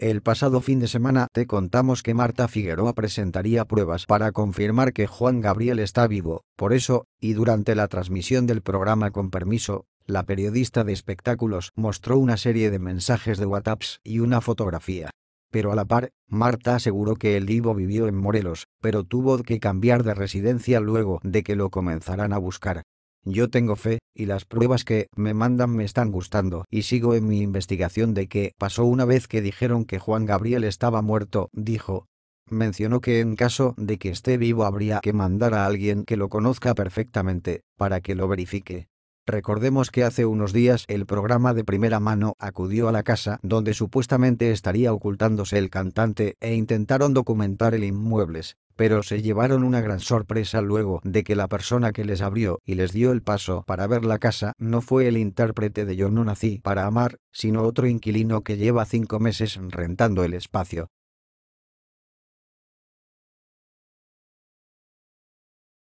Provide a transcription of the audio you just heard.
El pasado fin de semana te contamos que Marta Figueroa presentaría pruebas para confirmar que Juan Gabriel está vivo, por eso, y durante la transmisión del programa con permiso, la periodista de espectáculos mostró una serie de mensajes de WhatsApps y una fotografía. Pero a la par, Marta aseguró que el vivo vivió en Morelos, pero tuvo que cambiar de residencia luego de que lo comenzaran a buscar. Yo tengo fe, y las pruebas que me mandan me están gustando, y sigo en mi investigación de qué pasó una vez que dijeron que Juan Gabriel estaba muerto, dijo. Mencionó que en caso de que esté vivo habría que mandar a alguien que lo conozca perfectamente, para que lo verifique. Recordemos que hace unos días el programa de primera mano acudió a la casa donde supuestamente estaría ocultándose el cantante e intentaron documentar el inmuebles, pero se llevaron una gran sorpresa luego de que la persona que les abrió y les dio el paso para ver la casa no fue el intérprete de Yo no nací para amar, sino otro inquilino que lleva cinco meses rentando el espacio,